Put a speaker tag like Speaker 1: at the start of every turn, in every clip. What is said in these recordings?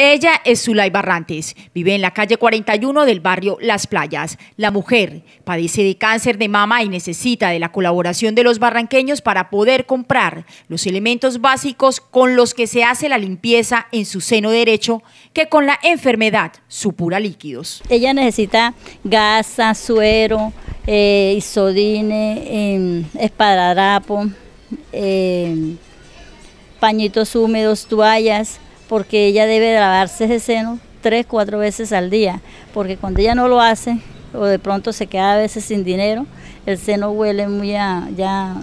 Speaker 1: Ella es Zulay Barrantes, vive en la calle 41 del barrio Las Playas. La mujer padece de cáncer de mama y necesita de la colaboración de los barranqueños para poder comprar los elementos básicos con los que se hace la limpieza en su
Speaker 2: seno derecho, que con la enfermedad
Speaker 1: supura líquidos.
Speaker 2: Ella necesita gasa, suero, eh, isodine, eh, pañitos húmedos, toallas, porque ella debe lavarse ese seno tres, cuatro veces al día, porque cuando ella no lo hace, o de pronto se queda a veces sin dinero, el seno huele muy a, ya,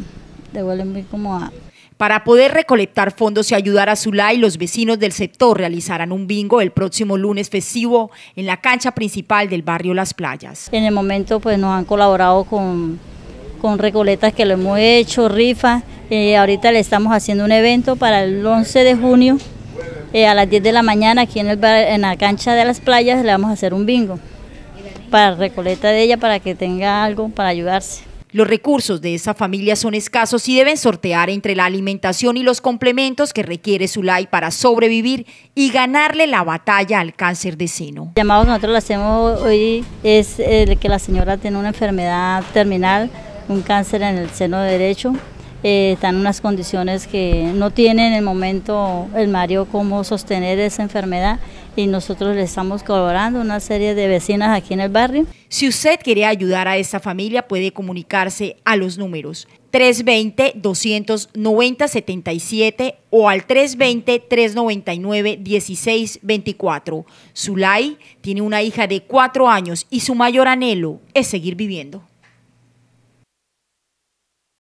Speaker 2: le huele muy como a... Para poder recolectar fondos y ayudar a Zulay, los vecinos del sector realizarán un bingo el próximo lunes festivo en la cancha principal del barrio Las Playas. En el momento pues nos han colaborado con, con recoletas que lo hemos hecho, Rifa, y eh, ahorita le estamos haciendo un evento para el 11 de junio eh, a las 10 de la mañana aquí en, en la cancha de las playas le vamos a hacer un bingo para recoleta de ella para que tenga algo para ayudarse. Los recursos de esa familia son escasos y
Speaker 1: deben sortear entre la alimentación y los complementos que requiere Zulay para sobrevivir y
Speaker 2: ganarle la batalla al cáncer de seno. El llamado que nosotros hacemos hoy es eh, que la señora tiene una enfermedad terminal, un cáncer en el seno derecho, eh, están en unas condiciones que no tiene en el momento el Mario cómo sostener esa enfermedad y nosotros le estamos colaborando una serie de vecinas aquí en el barrio. Si usted quiere ayudar a esta familia puede comunicarse a los números
Speaker 1: 320-290-77 o al 320-399-1624. Zulay tiene una hija de cuatro años y su mayor anhelo es seguir viviendo.